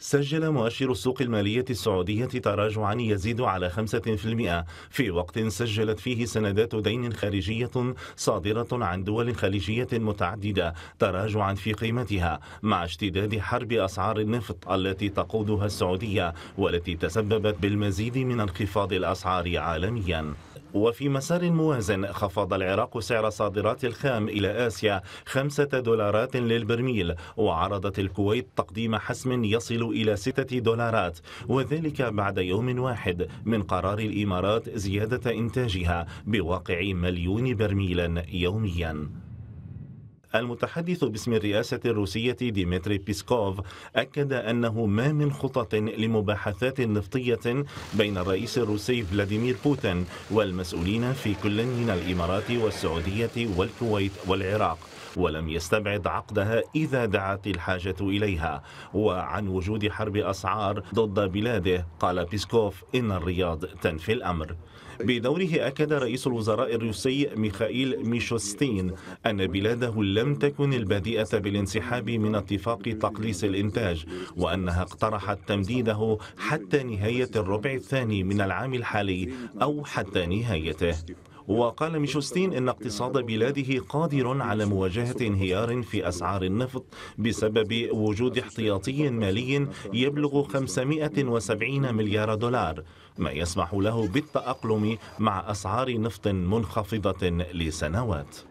سجل مؤشر السوق المالية السعودية تراجعا يزيد على 5% في وقت سجلت فيه سندات دين خارجية صادرة عن دول خليجية متعددة تراجعا في قيمتها مع اشتداد حرب أسعار النفط التي تقودها السعودية والتي تسببت بالمزيد من انخفاض الأسعار عالميا وفي مسار موازن خفض العراق سعر صادرات الخام إلى آسيا خمسة دولارات للبرميل وعرضت الكويت تقديم حسم يصل إلى ستة دولارات وذلك بعد يوم واحد من قرار الإمارات زيادة إنتاجها بواقع مليون برميل يوميا المتحدث باسم الرئاسة الروسية ديمتري بيسكوف أكد أنه ما من خطط لمباحثات نفطية بين الرئيس الروسي فلاديمير بوتين والمسؤولين في كل من الإمارات والسعودية والكويت والعراق ولم يستبعد عقدها إذا دعت الحاجة إليها وعن وجود حرب أسعار ضد بلاده قال بيسكوف إن الرياض تنفي الأمر بدوره أكد رئيس الوزراء الروسي ميخائيل ميشوستين أن بلاده لا لم تكن البادئة بالانسحاب من اتفاق تقليص الإنتاج وأنها اقترحت تمديده حتى نهاية الربع الثاني من العام الحالي أو حتى نهايته وقال ميشوستين إن اقتصاد بلاده قادر على مواجهة انهيار في أسعار النفط بسبب وجود احتياطي مالي يبلغ 570 مليار دولار ما يسمح له بالتأقلم مع أسعار نفط منخفضة لسنوات